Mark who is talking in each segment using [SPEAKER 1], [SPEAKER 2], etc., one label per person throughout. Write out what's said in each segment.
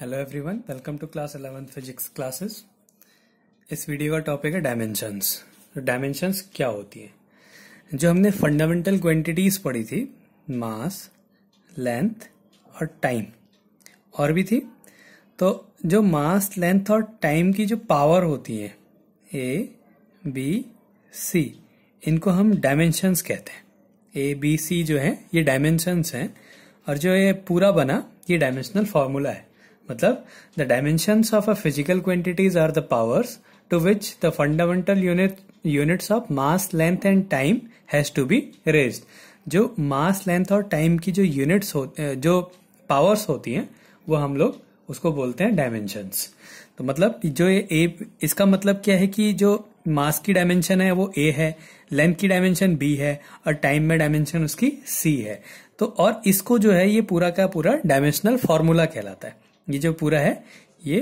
[SPEAKER 1] hello everyone welcome to class 11 physics classes इस वीडियो का टॉपिक है डायमेंशंस तो डायमेंशंस क्या होती है जो हमने फंडामेंटल क्वांटिटीज पढ़ी थी मास लेंथ और टाइम और भी थी तो जो मास लेंथ और टाइम की जो पावर होती है ए बी सी इनको हम डायमेंशंस कहते हैं ए बी सी जो है ये डायमेंशंस हैं और जो ये पूरा बना ये डायमेंशनल फॉर्मूला है मतलब the dimensions of a physical quantities are the powers to which the fundamental unit units of mass length and time has to be raise जो मास लेंथ और टाइम की जो यूनिट्स हो जो पावर्स होती हैं वो हम लोग उसको बोलते हैं डायमेंशंस तो मतलब जो ये ए इसका मतलब क्या है कि जो मास की डायमेंशन है वो ए है लेंथ की डायमेंशन बी है और टाइम में डायमेंशन उसकी सी है तो और इसको जो है ये पूरा का पूरा डायमेंशनल फॉर्मूला कहलाता है ये जो पूरा है ये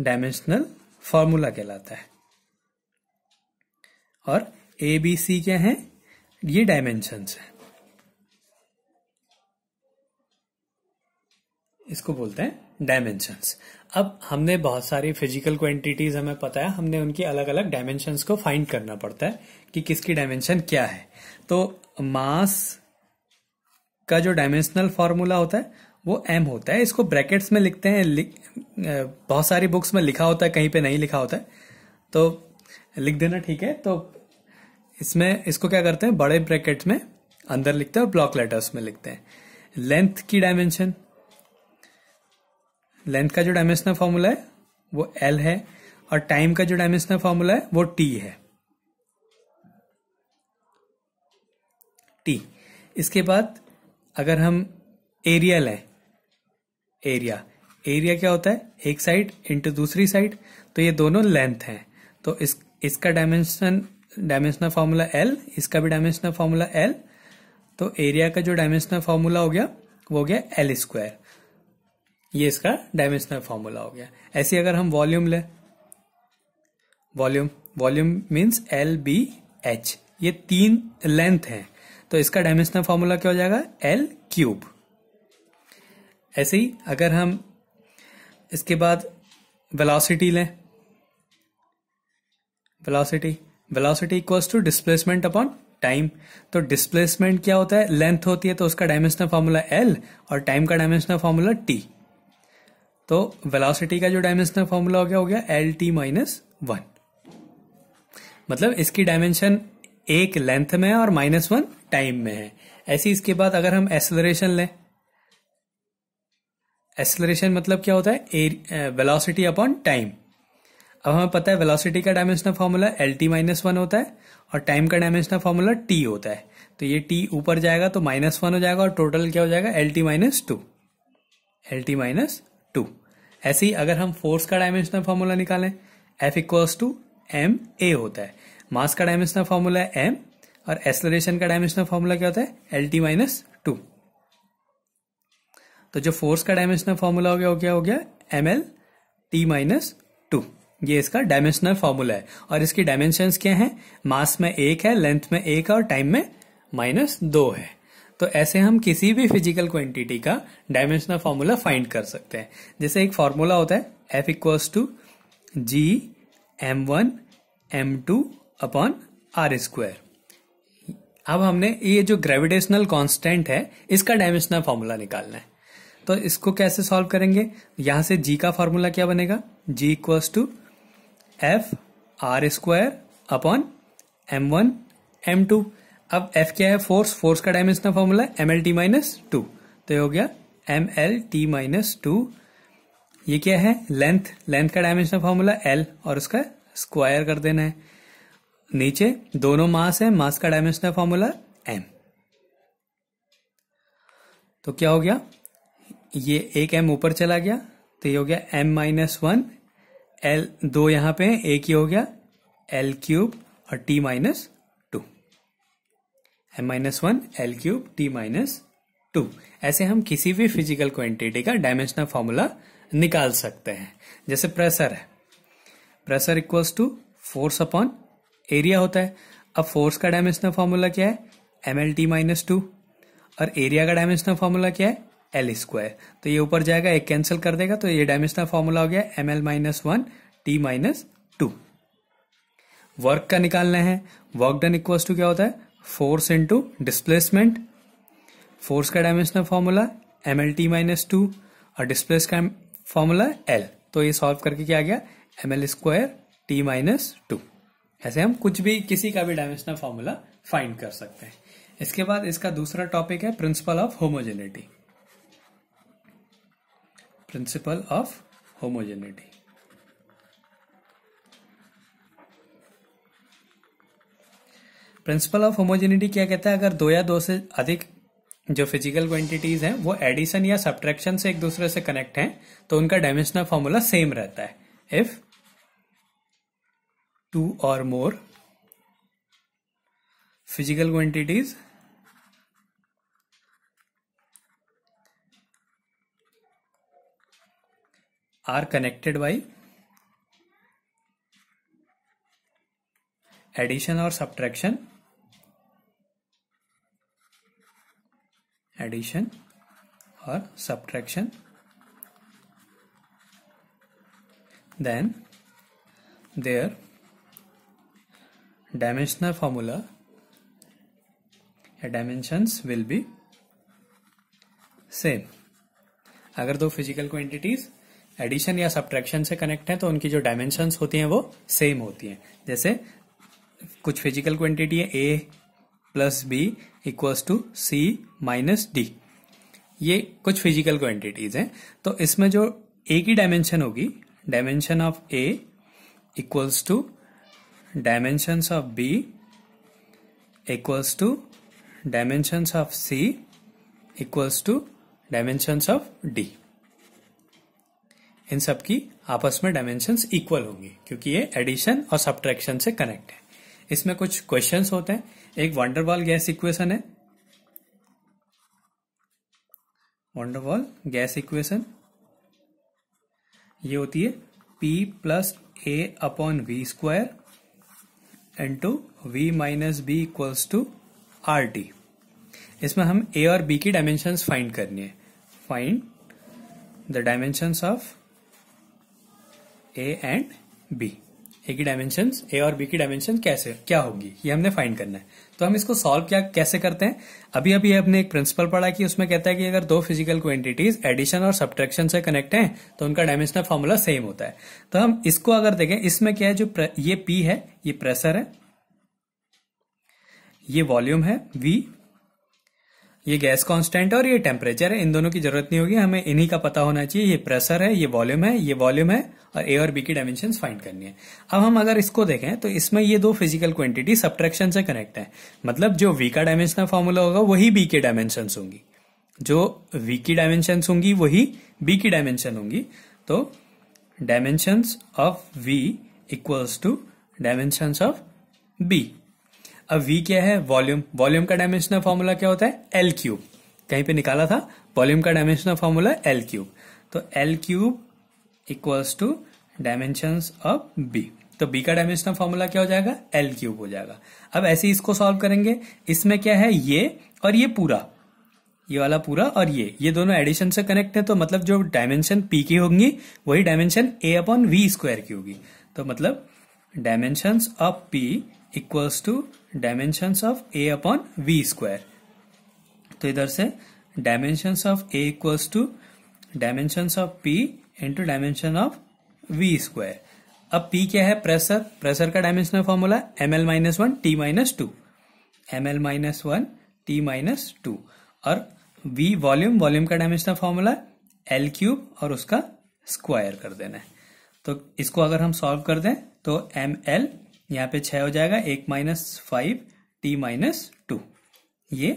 [SPEAKER 1] डायमेंशनल फॉर्मूला कहलाता है और ए बी सी क्या है ये डायमेंशंस है इसको बोलते हैं डायमेंशंस अब हमने बहुत सारी फिजिकल क्वांटिटीज हमें पता है हमने उनकी अलग अलग डायमेंशंस को फाइंड करना पड़ता है कि किसकी डायमेंशन क्या है तो मास का जो डायमेंशनल फॉर्मूला होता है वो एम होता है इसको ब्रैकेट्स में लिखते हैं लिख, बहुत सारी बुक्स में लिखा होता है कहीं पे नहीं लिखा होता है तो लिख देना ठीक है तो इसमें इसको क्या करते हैं बड़े ब्रैकेट में अंदर लिखते हैं और ब्लॉक लेटर्स में लिखते हैं लेंथ की डायमेंशन लेंथ का जो डायमेंशनल फॉर्मूला है वो एल है और टाइम का जो डायमेंशनल फॉर्मूला है वो टी है टी इसके बाद अगर हम एरिया लें एरिया एरिया क्या होता है एक साइड इंटू दूसरी साइड तो ये दोनों लेंथ हैं तो इस इसका डायमेंशन डायमेंशनल फार्मूला एल इसका भी डायमेंशनल फार्मूला एल तो एरिया का जो डायमेंशनल फार्मूला हो गया वो हो गया एल स्क्वायर ये इसका डायमेंशनल फार्मूला हो गया ऐसे अगर हम वॉल्यूम लें volume volume means L B H ये तीन लेंथ हैं तो इसका डायमेंशनल फॉर्मूला क्या हो जाएगा एल क्यूब ऐसे ही अगर हम इसके बाद वेलोसिटी लें velocity velocity equals to displacement upon time तो डिस्प्लेसमेंट क्या होता है लेंथ होती है तो उसका डायमेंशनल फॉर्मूला एल और टाइम का डायमेंशनल फॉर्मूला टी तो वेलोसिटी का जो डायमेंशनल फॉर्मूला हो गया हो गया एल टी माइनस वन मतलब इसकी डायमेंशन एक लेंथ में और माइनस वन टाइम में है ऐसे इसके बाद अगर हम एक्सलरेशन लें एक्सलरेशन मतलब क्या होता है वेलोसिटी अपॉन टाइम अब हमें पता है वेलोसिटी का dimensional formula L T minus one होता है और टाइम का डायमेंशनल फॉर्मूला टी होता है तो ये टी ऊपर जाएगा तो माइनस वन हो जाएगा और टोटल क्या हो जाएगा L T minus two L T minus two ऐसे ही अगर हम फोर्स का डायमेंशनल फॉर्मूला निकालें F equals to M A होता है मास का डायमेंशनल फॉर्मूला एम और एक्सलरेशन का डायमेंशनल फॉर्मूला क्या होता है एल टी माइनस टू तो जो फोर्स का डायमेंशनल फॉर्मूला हो गया वो क्या हो गया M L T minus two ये इसका डायमेंशनल फॉर्मूला है और इसकी डायमेंशन क्या है मास में एक है लेंथ में एक है और टाइम में माइनस दो है तो ऐसे हम किसी भी फिजिकल क्वांटिटी का डायमेंशनल फॉर्मूला फाइंड कर सकते हैं जैसे एक फॉर्मूला होता है F equals to G M one M two upon R square अब हमने ये जो ग्रेविटेशनल कांस्टेंट है इसका डायमेंशनल फॉर्मूला निकालना है तो इसको कैसे सॉल्व करेंगे यहां से जी का फॉर्मूला क्या बनेगा G equals to F R square upon M one M two अब एफ क्या है फोर्स फोर्स का dimensional formula M L T minus two तो ये हो गया M L T minus two ये क्या है लेंथ लेंथ का डायमेंशनल फॉर्मूला एल और उसका स्क्वायर कर देना है नीचे दोनों मास है मास का डायमेंशनल फॉर्मूला एम तो क्या हो गया ये एक एम ऊपर चला गया तो ये हो गया एम माइनस वन एल दो यहां पे एक ही हो गया एल क्यूब और T minus two M minus one L cube T minus two ऐसे हम किसी भी फिजिकल क्वांटिटी का डायमेंशनल फॉर्मूला निकाल सकते हैं जैसे प्रेशर है pressure equals to force upon area होता है अब फोर्स का डायमेंशनल फॉर्मूला क्या है M L T minus two और एरिया का डायमेंशनल फॉर्मूला क्या है एल स्क्वायर तो ये ऊपर जाएगा एक कैंसिल कर देगा तो ये डायमेंशनल फॉर्मूला हो गया M L minus one T minus two work का निकालना है वर्क डन इक्वल टू क्या होता है फोर्स इंटू डिस्प्लेसमेंट फोर्स का dimensional formula M L T minus two और डिस्प्लेस का फॉर्मूला एल तो ये सॉल्व करके क्या आ गया M L square T minus two ऐसे हम कुछ भी किसी का भी डायमेंशनल फॉर्मूला फाइंड कर सकते हैं इसके बाद इसका दूसरा टॉपिक है principle of homogeneity principle of homogeneity principle of homogeneity क्या कहता है अगर दो या दो से अधिक जो फिजिकल क्वांटिटीज हैं वो एडिशन या सब्ट्रैक्शन से एक दूसरे से कनेक्ट हैं तो उनका डायमेंशनल फॉर्मूला सेम रहता है if two or more physical quantities are connected by addition or subtraction addition or subtraction then there dimensional formula dimensions will be same अगर दो फिजिकल क्वांटिटीज एडिशन या सब्ट्रैक्शन से connect है तो उनकी जो डायमेंशन होती हैं वो सेम होती हैं जैसे कुछ फिजिकल क्वांटिटी है A plus B equals to C minus D ये कुछ फिजिकल क्वांटिटीज हैं तो इसमें जो ए की डायमेंशन होगी dimension of A equals to dimensions of B equals to dimensions of C equals to dimensions of D इन सब की आपस में डायमेंशंस इक्वल होंगी क्योंकि ये एडिशन और सब्ट्रैक्शन से कनेक्ट है इसमें कुछ क्वेश्चंस होते हैं एक वंडरवॉल गैस इक्वेशन है वंडरवॉल गैस इक्वेशन ये होती है P plus A upon V square into V minus B equals to R T इसमें हम ए और बी की डायमेंशन फाइंड करनी है find the dimensions of A and B A की डायमेंशन ए और बी की डायमेंशन कैसे क्या होगी ये हमने फाइंड करना है तो हम इसको सॉल्व क्या कैसे करते हैं अभी अभी हमने एक प्रिंसिपल पढ़ा कि उसमें कहता है कि अगर दो फिजिकल क्वांटिटीज एडिशन और सब्ट्रैक्शन से कनेक्ट हैं तो उनका डायमेंशनल फॉर्मूला सेम होता है तो हम इसको अगर देखें इसमें क्या है जो ये पी है ये प्रेशर है ये वॉल्यूम है वी ये गैस कांस्टेंट और ये टेम्परेचर है इन दोनों की जरूरत नहीं होगी हमें इन्हीं का पता होना चाहिए ये प्रेशर है ये वॉल्यूम है ये वॉल्यूम है और ए और बी की डायमेंशन फाइंड करनी है अब हम अगर इसको देखें तो इसमें ये दो फिजिकल क्वांटिटी सब्ट्रैक्शन से कनेक्ट है मतलब जो वी का डायमेंशनल फॉर्मूला होगा वही बी के डायमेंशन होंगी जो वी की डायमेंशन होंगी वही बी की डायमेंशन होंगी तो dimension of V equals to dimension of B अब वी क्या है वॉल्यूम वॉल्यूम का डायमेंशनल फॉर्मूला क्या होता है एल क्यूब कहीं पे निकाला था वॉल्यूम का डायमेंशनल फॉर्मूला एल क्यूब तो L cube equals to dimension of B तो बी का डायमेंशनल फॉर्मूला क्या हो जाएगा एल क्यूब हो जाएगा अब ऐसे इसको सॉल्व करेंगे इसमें क्या है ये और ये पूरा ये वाला पूरा और ये ये दोनों एडिशन से कनेक्ट है तो मतलब जो डायमेंशन पी की होंगी वही dimension A upon V square की होगी तो मतलब dimension of P equals to dimensions of A upon V square तो इधर से dimensions of A equals to dimensions of P into dimension of V square अब पी क्या है प्रेशर प्रेशर का dimensional formula M L minus one T minus two M L minus one T minus two और V volume volume का dimensional formula L cube और उसका square कर देना है तो इसको अगर हम सॉल्व कर दें तो एम एल यहाँ पे छह हो जाएगा एक minus five T minus two ये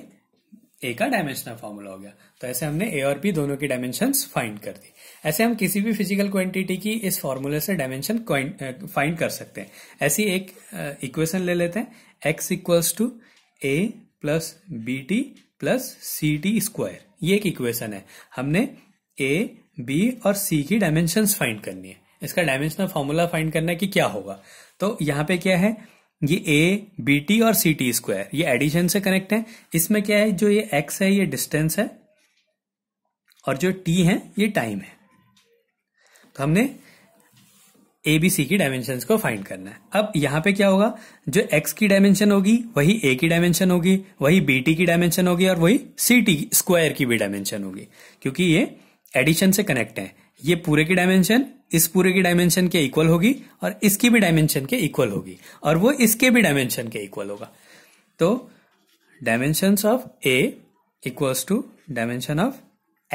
[SPEAKER 1] ए का डायमेंशनल फॉर्मूला हो गया तो ऐसे हमने ए और पी दोनों की डायमेंशन फाइंड कर दी ऐसे हम किसी भी फिजिकल क्वांटिटी की इस फॉर्मूले से डायमेंशन फाइंड कर सकते हैं ऐसी एक इक्वेशन ले लेते हैं X equals to A plus B T plus C T square ये एक इक्वेशन है हमने ए बी और सी की डायमेंशन फाइंड करनी है इसका डायमेंशनल फॉर्मूला फाइंड करना है कि क्या होगा तो यहाँ पे क्या है ये ए बी टी और सी टी स्क्वायर ये एडिशन से कनेक्ट है इसमें क्या है जो ये एक्स है ये डिस्टेंस है और जो टी है ये टाइम है तो हमने ए बी सी की डायमेंशन को फाइंड करना है अब यहां पे क्या होगा जो एक्स की डायमेंशन होगी वही ए की डायमेंशन होगी वही बी टी की डायमेंशन होगी और वही सी टी स्क्वायर की भी डायमेंशन होगी क्योंकि ये एडिशन से कनेक्ट है ये पूरे की डायमेंशन इस पूरे की डायमेंशन के इक्वल होगी और इसकी भी डायमेंशन के इक्वल होगी और वो इसके भी डायमेंशन के इक्वल होगा तो dimension of A equals to dimension of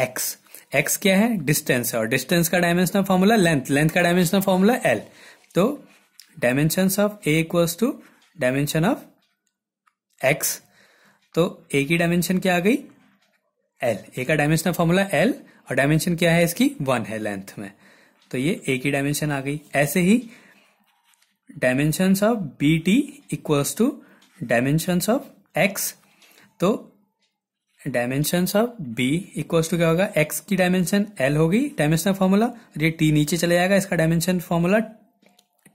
[SPEAKER 1] X X क्या है डिस्टेंस है और डिस्टेंस का डायमेंशनल फॉर्मूला लेंथ लेंथ का डायमेंशनल फॉर्मूला एल तो dimension of A equals to dimension of X तो ए की डायमेंशन क्या आ गई एल ए का डायमेंशनल फॉर्मूला एल और डायमेंशन क्या है इसकी वन है लेंथ में तो ये एक ही डायमेंशन आ गई ऐसे ही dimension of B T equals to dimension of X तो dimension of B equals to क्या होगा एक्स की डायमेंशन एल होगी डायमेंशनल फॉर्मूला और ये टी नीचे चले जाएगा इसका डायमेंशन फॉर्मूला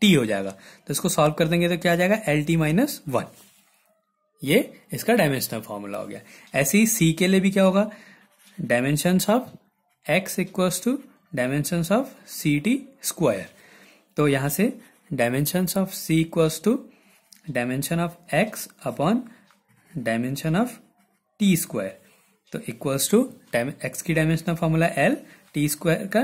[SPEAKER 1] टी हो जाएगा तो इसको सॉल्व कर देंगे तो क्या आ जाएगा एल टी माइनस वन ये इसका डायमेंशनल फॉर्मूला हो गया ऐसे ही सी के लिए भी क्या होगा dimension of X equals to dimensions of C T square तो यहां से dimensions of C equals to dimension of X upon dimension of T square तो इक्वल्स टू एक्स की dimension of formula L T square का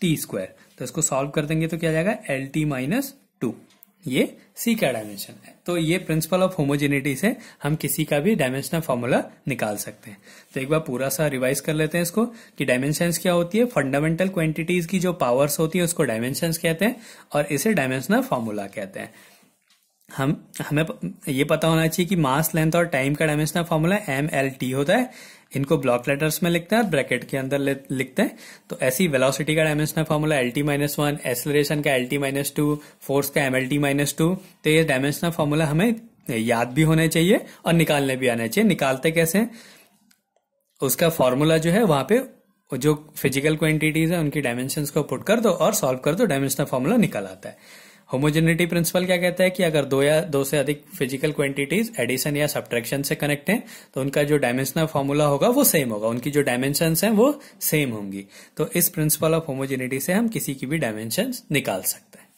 [SPEAKER 1] T square तो इसको solve कर देंगे तो क्या जाएगा एल टी माइनस टू ये सी का डायमेंशन है तो ये प्रिंसिपल ऑफ होमोजेनिटी से हम किसी का भी डायमेंशनल फॉर्मूला निकाल सकते हैं तो एक बार पूरा सा रिवाइज कर लेते हैं इसको कि डायमेंशन क्या होती है फंडामेंटल क्वांटिटीज की जो पावर्स होती है उसको डायमेंशन कहते हैं और इसे डायमेंशनल फॉर्मूला कहते हैं हम हमें ये पता होना चाहिए कि मास लेंथ और टाइम का dimensional formula M L T होता है इनको ब्लॉक लेटर्स में लिखते हैं और ब्रैकेट के अंदर लिखते हैं तो ऐसी वेलोसिटी का dimensional formula L T minus one acceleration का L T minus two force का M L T minus two तो ये डायमेंशनल फॉर्मूला हमें याद भी होने चाहिए और निकालने भी आने चाहिए निकालते कैसे उसका फॉर्मूला जो है वहां पे जो फिजिकल क्वांटिटीज है उनकी डायमेंशन को पुट कर दो और सॉल्व कर दो डायमेंशनल फॉर्मूला निकल आता है होमोजेनिटी प्रिंसिपल क्या कहता है कि अगर दो या दो से अधिक फिजिकल क्वांटिटीज एडिशन या सब्ट्रैक्शन से कनेक्ट हैं तो उनका जो डायमेंशनल फॉर्मूला होगा वो सेम होगा उनकी जो डायमेंशन है वो सेम होंगी तो इस प्रिंसिपल ऑफ होमोजेनिटी से हम किसी की भी डायमेंशन निकाल सकते हैं